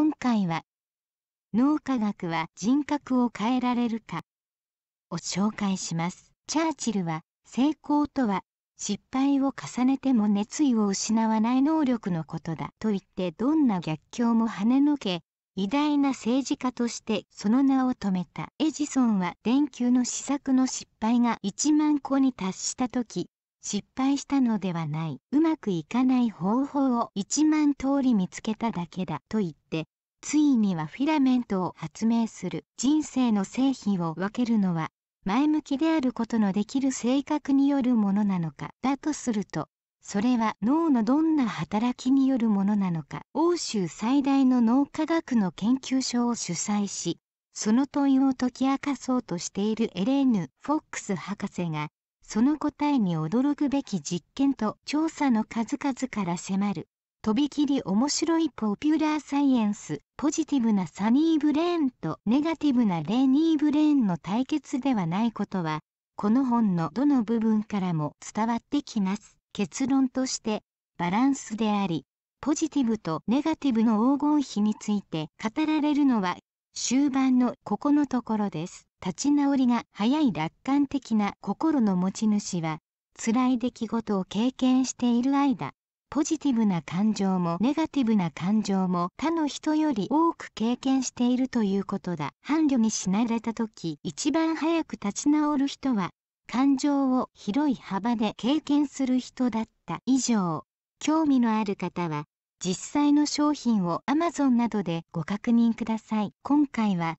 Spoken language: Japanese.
今回は「脳科学は人格を変えられるか」を紹介します。チャーチルは成功とは失敗を重ねても熱意を失わない能力のことだと言ってどんな逆境も跳ねのけ偉大な政治家としてその名を止めたエジソンは電球の試作の失敗が1万個に達した時失敗したのではないうまくいかない方法を1万通り見つけただけだと言ってついにはフィラメントを発明する人生の成否を分けるのは前向きであることのできる性格によるものなのかだとするとそれは脳のどんな働きによるものなのか欧州最大の脳科学の研究所を主催しその問いを解き明かそうとしているエレーヌ・フォックス博士がその答えに驚くべき実験と調査の数々から迫るとびきり面白いポピュラーサイエンスポジティブなサニーブレーンとネガティブなレニーブレーンの対決ではないことはこの本のどの部分からも伝わってきます結論としてバランスでありポジティブとネガティブの黄金比について語られるのは終盤のここのところです立ち直りが早い楽観的な心の持ち主は辛い出来事を経験している間ポジティブな感情もネガティブな感情も他の人より多く経験しているということだ。伴侶に死なれた時一番早く立ち直る人は感情を広い幅で経験する人だった以上興味のある方は実際の商品を Amazon などでご確認ください。今回は